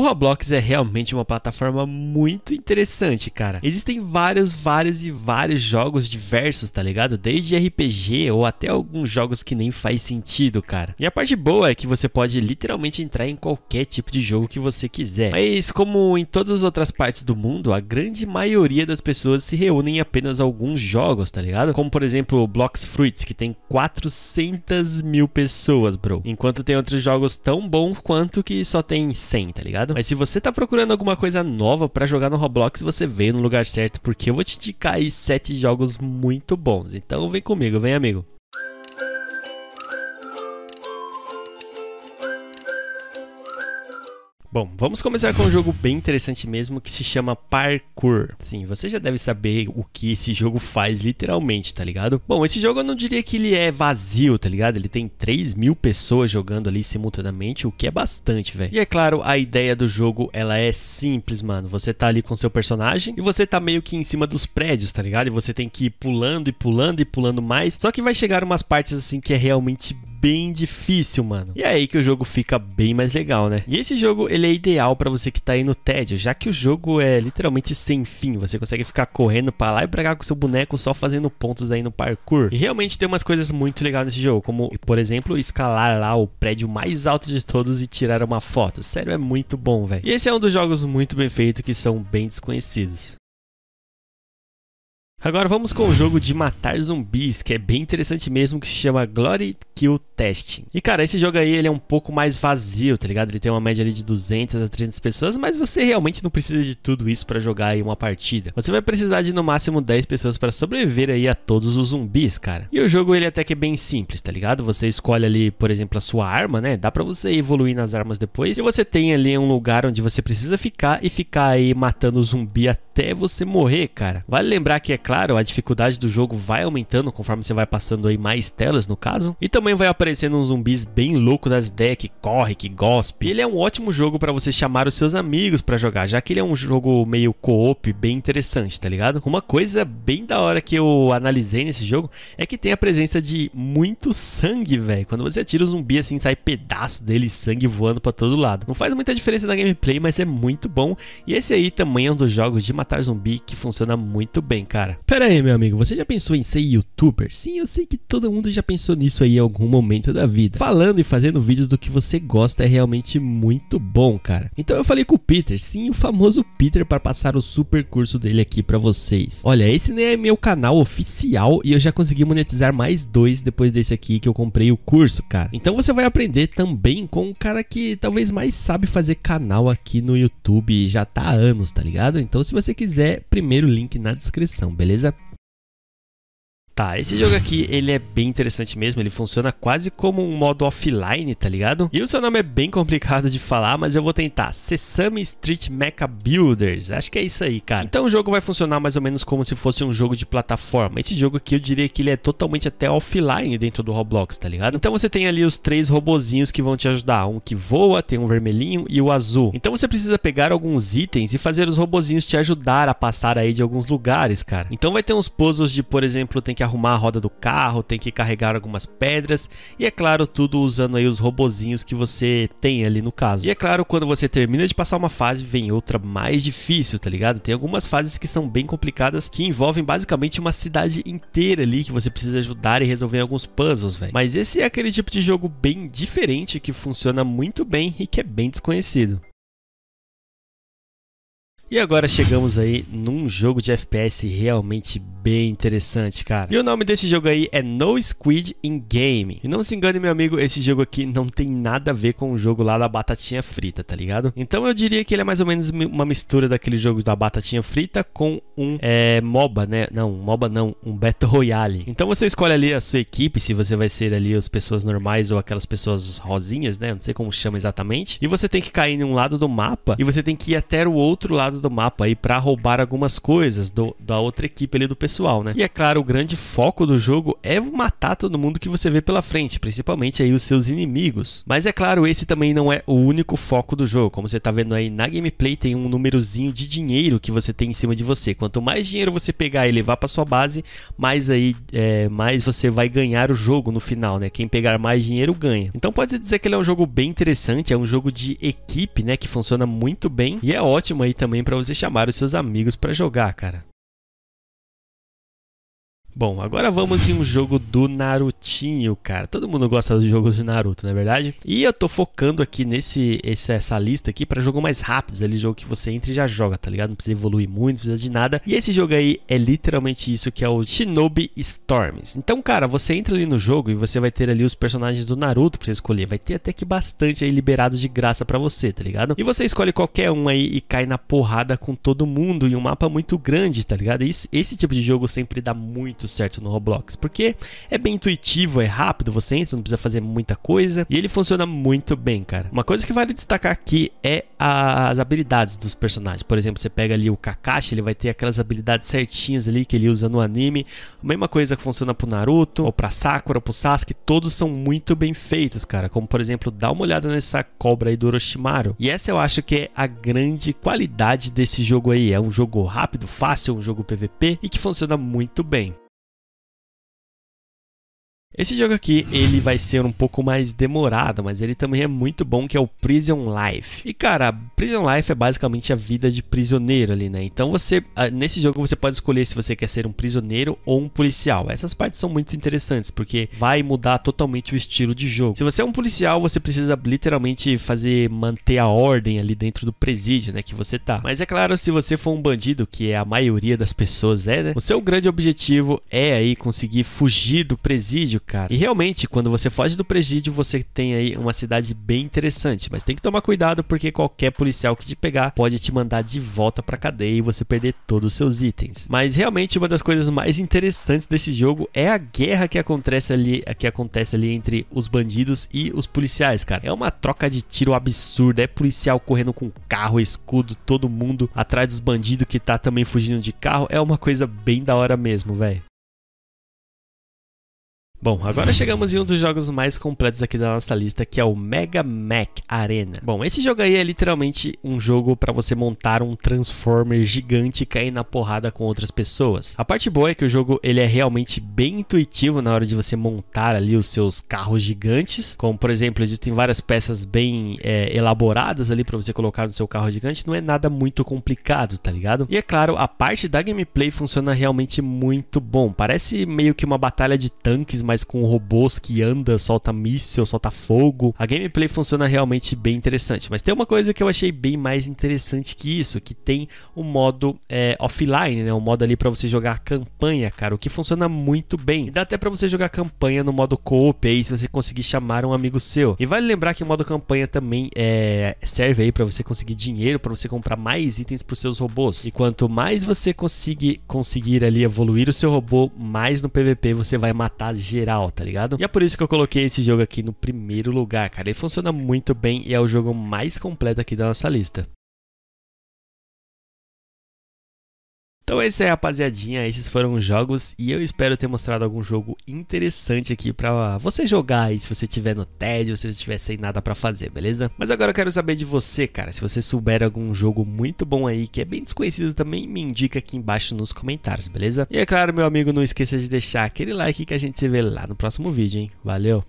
O Roblox é realmente uma plataforma muito interessante, cara. Existem vários, vários e vários jogos diversos, tá ligado? Desde RPG ou até alguns jogos que nem faz sentido, cara. E a parte boa é que você pode literalmente entrar em qualquer tipo de jogo que você quiser. Mas como em todas as outras partes do mundo, a grande maioria das pessoas se reúnem em apenas alguns jogos, tá ligado? Como por exemplo o Blox Fruits, que tem 400 mil pessoas, bro. Enquanto tem outros jogos tão bons quanto que só tem 100, tá ligado? ligado? Mas se você tá procurando alguma coisa nova para jogar no Roblox, você veio no lugar certo, porque eu vou te indicar aí sete jogos muito bons. Então vem comigo, vem amigo. Bom, vamos começar com um jogo bem interessante mesmo que se chama Parkour. Sim, você já deve saber o que esse jogo faz literalmente, tá ligado? Bom, esse jogo eu não diria que ele é vazio, tá ligado? Ele tem 3 mil pessoas jogando ali simultaneamente, o que é bastante, velho. E é claro, a ideia do jogo, ela é simples, mano. Você tá ali com seu personagem e você tá meio que em cima dos prédios, tá ligado? E você tem que ir pulando e pulando e pulando mais. Só que vai chegar umas partes assim que é realmente bem difícil, mano. E é aí que o jogo fica bem mais legal, né? E esse jogo, ele é ideal para você que tá aí no tédio, já que o jogo é literalmente sem fim. Você consegue ficar correndo para lá e pra cá com seu boneco só fazendo pontos aí no parkour. E realmente tem umas coisas muito legais nesse jogo, como, por exemplo, escalar lá o prédio mais alto de todos e tirar uma foto. Sério, é muito bom, velho. E esse é um dos jogos muito bem feitos que são bem desconhecidos. Agora vamos com o jogo de matar zumbis, que é bem interessante mesmo, que se chama Glory Kill Testing. E cara, esse jogo aí ele é um pouco mais vazio, tá ligado? Ele tem uma média ali de 200 a 300 pessoas, mas você realmente não precisa de tudo isso para jogar aí uma partida. Você vai precisar de no máximo 10 pessoas para sobreviver aí a todos os zumbis, cara. E o jogo ele até que é bem simples, tá ligado? Você escolhe ali, por exemplo, a sua arma, né? Dá para você evoluir nas armas depois. E você tem ali um lugar onde você precisa ficar e ficar aí matando o zumbi até você morrer, cara. Vale lembrar que é claro, a dificuldade do jogo vai aumentando conforme você vai passando aí mais telas no caso. E também vai aparecendo uns zumbis bem louco das ideias que corre, que gospe. Ele é um ótimo jogo para você chamar os seus amigos para jogar, já que ele é um jogo meio co-op bem interessante, tá ligado? Uma coisa bem da hora que eu analisei nesse jogo é que tem a presença de muito sangue, velho. Quando você atira o zumbi assim, sai pedaço dele, sangue voando para todo lado. Não faz muita diferença na gameplay, mas é muito bom. E esse aí também é um dos jogos de matar zumbi que funciona muito bem, cara. Pera aí, meu amigo, você já pensou em ser youtuber? Sim, eu sei que todo mundo já pensou nisso aí em algum momento da vida. Falando e fazendo vídeos do que você gosta é realmente muito bom, cara. Então eu falei com o Peter, sim, o famoso Peter, para passar o super curso dele aqui para vocês. Olha, esse nem é meu canal oficial e eu já consegui monetizar mais dois depois desse aqui que eu comprei o curso, cara. Então você vai aprender também com um cara que talvez mais sabe fazer canal aqui no YouTube já tá há anos, tá ligado? Então se você quiser, primeiro link na descrição, beleza? les Tá, esse jogo aqui, ele é bem interessante mesmo, ele funciona quase como um modo offline, tá ligado? E o seu nome é bem complicado de falar, mas eu vou tentar. Sesame Street Mecha Builders, acho que é isso aí, cara. Então o jogo vai funcionar mais ou menos como se fosse um jogo de plataforma. Esse jogo aqui, eu diria que ele é totalmente até offline dentro do Roblox, tá ligado? Então você tem ali os três robozinhos que vão te ajudar. Um que voa, tem um vermelhinho e o azul. Então você precisa pegar alguns itens e fazer os robozinhos te ajudar a passar aí de alguns lugares, cara. Então vai ter uns puzzles de, por exemplo, tem que que arrumar a roda do carro, tem que carregar algumas pedras e é claro, tudo usando aí os robozinhos que você tem ali no caso. E é claro, quando você termina de passar uma fase, vem outra mais difícil, tá ligado? Tem algumas fases que são bem complicadas que envolvem basicamente uma cidade inteira ali que você precisa ajudar e resolver alguns puzzles, velho. Mas esse é aquele tipo de jogo bem diferente que funciona muito bem e que é bem desconhecido. E agora chegamos aí num jogo de FPS realmente bem interessante, cara. E o nome desse jogo aí é No Squid in Game. E não se engane, meu amigo, esse jogo aqui não tem nada a ver com o jogo lá da batatinha frita, tá ligado? Então eu diria que ele é mais ou menos uma mistura daquele jogo da batatinha frita com um é, MOBA, né? Não, um MOBA não, um Battle Royale. Então você escolhe ali a sua equipe, se você vai ser ali as pessoas normais ou aquelas pessoas rosinhas, né? Não sei como chama exatamente. E você tem que cair em um lado do mapa e você tem que ir até o outro lado do mapa aí para roubar algumas coisas do, da outra equipe ali do pessoal pessoal, né? E é claro, o grande foco do jogo é matar todo mundo que você vê pela frente, principalmente aí os seus inimigos. Mas é claro, esse também não é o único foco do jogo. Como você tá vendo aí na gameplay, tem um númerozinho de dinheiro que você tem em cima de você. Quanto mais dinheiro você pegar e levar para sua base, mais aí é, mais você vai ganhar o jogo no final, né? Quem pegar mais dinheiro ganha. Então pode dizer que ele é um jogo bem interessante, é um jogo de equipe, né, que funciona muito bem e é ótimo aí também para você chamar os seus amigos para jogar, cara. Bom, agora vamos em um jogo do Narutinho, cara. Todo mundo gosta dos jogos de Naruto, não é verdade? E eu tô focando aqui nesse esse, essa lista aqui para jogo mais rápido, aquele jogo que você entra e já joga, tá ligado? Não precisa evoluir muito, não precisa de nada. E esse jogo aí é literalmente isso que é o Shinobi Storms. Então, cara, você entra ali no jogo e você vai ter ali os personagens do Naruto pra você escolher. Vai ter até que bastante aí liberados de graça para você, tá ligado? E você escolhe qualquer um aí e cai na porrada com todo mundo e um mapa muito grande, tá ligado? E esse, esse tipo de jogo sempre dá muito certo no Roblox, porque é bem intuitivo, é rápido, você entra, não precisa fazer muita coisa, e ele funciona muito bem, cara. Uma coisa que vale destacar aqui é as habilidades dos personagens. Por exemplo, você pega ali o Kakashi, ele vai ter aquelas habilidades certinhas ali que ele usa no anime. A mesma coisa que funciona pro Naruto, ou pra Sakura, ou pro Sasuke, todos são muito bem feitos, cara. Como, por exemplo, dá uma olhada nessa cobra aí do Orochimaru. E essa eu acho que é a grande qualidade desse jogo aí. É um jogo rápido, fácil, um jogo PVP e que funciona muito bem. Esse jogo aqui, ele vai ser um pouco mais demorado, mas ele também é muito bom, que é o Prison Life. E cara, Prison Life é basicamente a vida de prisioneiro ali, né? Então você, ah, nesse jogo você pode escolher se você quer ser um prisioneiro ou um policial. Essas partes são muito interessantes, porque vai mudar totalmente o estilo de jogo. Se você é um policial, você precisa literalmente fazer, manter a ordem ali dentro do presídio, né, que você tá. Mas é claro, se você for um bandido, que é a maioria das pessoas é, né? O seu grande objetivo é aí conseguir fugir do presídio, presídio, cara. E realmente, quando você foge do presídio, você tem aí uma cidade bem interessante. Mas tem que tomar cuidado, porque qualquer policial que te pegar pode te mandar de volta pra cadeia e você perder todos os seus itens. Mas realmente, uma das coisas mais interessantes desse jogo é a guerra que acontece ali, que acontece ali entre os bandidos e os policiais, cara. É uma troca de tiro absurda. É policial correndo com carro, escudo, todo mundo atrás dos bandidos que tá também fugindo de carro. É uma coisa bem da hora mesmo, velho. Bom, agora chegamos em um dos jogos mais completos aqui da nossa lista, que é o Mega Mac Arena. Bom, esse jogo aí é literalmente um jogo para você montar um Transformer gigante e cair na porrada com outras pessoas. A parte boa é que o jogo ele é realmente bem intuitivo na hora de você montar ali os seus carros gigantes, como por exemplo existem várias peças bem é, elaboradas ali para você colocar no seu carro gigante. Não é nada muito complicado, tá ligado? E é claro, a parte da gameplay funciona realmente muito bom. Parece meio que uma batalha de tanques mas com robôs que anda, solta míssil, solta fogo. A gameplay funciona realmente bem interessante. Mas tem uma coisa que eu achei bem mais interessante que isso, que tem o um modo é, offline, né? Um modo ali para você jogar campanha, cara, o que funciona muito bem. Dá até para você jogar campanha no modo co-op aí, se você conseguir chamar um amigo seu. E vale lembrar que o modo campanha também é, serve aí para você conseguir dinheiro, para você comprar mais itens para os seus robôs. E quanto mais você conseguir conseguir ali evoluir o seu robô, mais no PVP você vai matar geral geral, tá ligado? E é por isso que eu coloquei esse jogo aqui no primeiro lugar, cara. Ele funciona muito bem e é o jogo mais completo aqui da nossa lista. Então é isso aí, rapaziadinha. Esses foram os jogos e eu espero ter mostrado algum jogo interessante aqui pra você jogar aí, se você tiver no TED ou se você tiver sem nada pra fazer, beleza? Mas agora eu quero saber de você, cara. Se você souber algum jogo muito bom aí, que é bem desconhecido também, me indica aqui embaixo nos comentários, beleza? E é claro, meu amigo, não esqueça de deixar aquele like que a gente se vê lá no próximo vídeo, hein? Valeu!